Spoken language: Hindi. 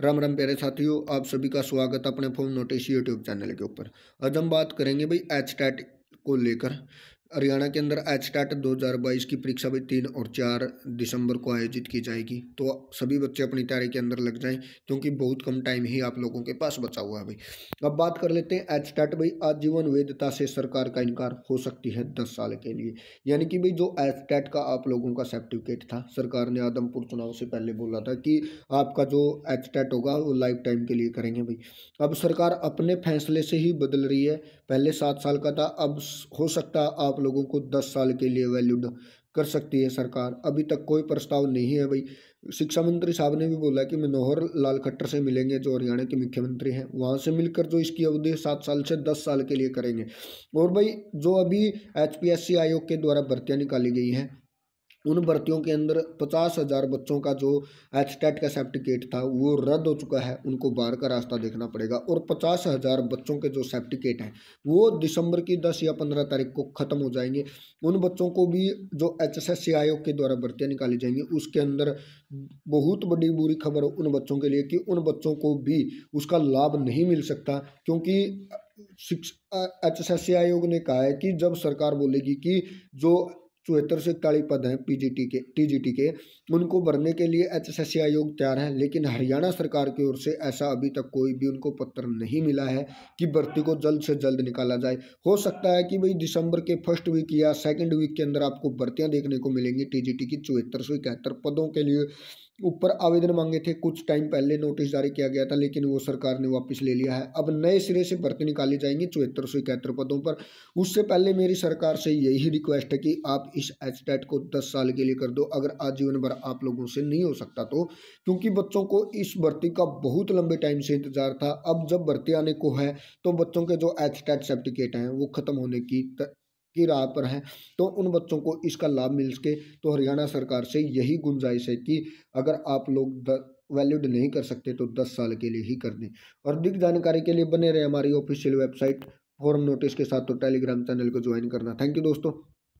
राम राम प्यारे साथियों आप सभी का स्वागत है अपने फोन नोटिस यूट्यूब चैनल के ऊपर आज हम बात करेंगे भाई एच को लेकर हरियाणा के अंदर एच टैट दो हज़ार बाईस की परीक्षा भी तीन और चार दिसंबर को आयोजित की जाएगी तो सभी बच्चे अपनी तैयारी के अंदर लग जाएं क्योंकि बहुत कम टाइम ही आप लोगों के पास बचा हुआ है भाई अब बात कर लेते हैं एच टैट भाई आजीवन वेदता से सरकार का इनकार हो सकती है दस साल के लिए यानी कि भाई जो एच टैट का आप लोगों का सर्टिफिकेट था सरकार ने आदमपुर चुनाव से पहले बोला था कि आपका जो एच टैट होगा वो लाइफ टाइम के लिए करेंगे भाई अब सरकार अपने फैसले से ही बदल रही है पहले सात साल का था अब हो सकता आप लोगों को दस साल के लिए वैल्यूड कर सकती है सरकार अभी तक कोई प्रस्ताव नहीं है भाई शिक्षा मंत्री साहब ने भी बोला कि मनोहर लाल खट्टर से मिलेंगे जो हरियाणा के मुख्यमंत्री हैं वहाँ से मिलकर जो इसकी अवधि सात साल से दस साल के लिए करेंगे और भाई जो अभी एच आयोग के द्वारा भर्तियाँ निकाली गई हैं उन भर्तियों के अंदर पचास हज़ार बच्चों का जो एच टेट का सर्टिफिकेट था वो रद्द हो चुका है उनको बाहर का रास्ता देखना पड़ेगा और पचास हज़ार बच्चों के जो सर्टिफिकेट हैं वो दिसंबर की दस या पंद्रह तारीख को ख़त्म हो जाएंगे उन बच्चों को भी जो एच सी आयोग के द्वारा भर्तियाँ निकाली जाएंगी उसके अंदर बहुत बड़ी बुरी खबर उन बच्चों के लिए कि उन बच्चों को भी उसका लाभ नहीं मिल सकता क्योंकि शिक्षा एच आयोग ने कहा है कि जब सरकार बोलेगी कि जो चौहत्तर से इकतालीस पद हैं पीजीटी के टीजीटी के उनको भरने के लिए एचएसएससी आयोग तैयार है लेकिन हरियाणा सरकार की ओर से ऐसा अभी तक कोई भी उनको पत्र नहीं मिला है कि भर्ती को जल्द से जल्द निकाला जाए हो सकता है कि भाई दिसंबर के फर्स्ट वीक या सेकेंड वीक के अंदर आपको भर्तियाँ देखने को मिलेंगी टी की चौहत्तर सौ इकहत्तर पदों के लिए ऊपर आवेदन मांगे थे कुछ टाइम पहले नोटिस जारी किया गया था लेकिन वो सरकार ने वापस ले लिया है अब नए सिरे से भर्ती निकाली जाएंगी चौहत्तर सौ इकहत्तर पदों पर उससे पहले मेरी सरकार से यही रिक्वेस्ट है कि आप इस एच को दस साल के लिए कर दो अगर आजीवन भर आप लोगों से नहीं हो सकता तो क्योंकि बच्चों को इस भर्ती का बहुत लंबे टाइम से इंतजार था अब जब भर्ती आने को है तो बच्चों के जो एच सर्टिफिकेट हैं वो खत्म होने की की राह पर हैं तो उन बच्चों को इसका लाभ मिल सके तो हरियाणा सरकार से यही गुंजाइश है कि अगर आप लोग वैल्यूड नहीं कर सकते तो दस साल के लिए ही कर दें और अधिक जानकारी के लिए बने रहे हमारी ऑफिशियल वेबसाइट फॉर्म नोटिस के साथ तो टेलीग्राम चैनल को ज्वाइन करना थैंक यू दोस्तों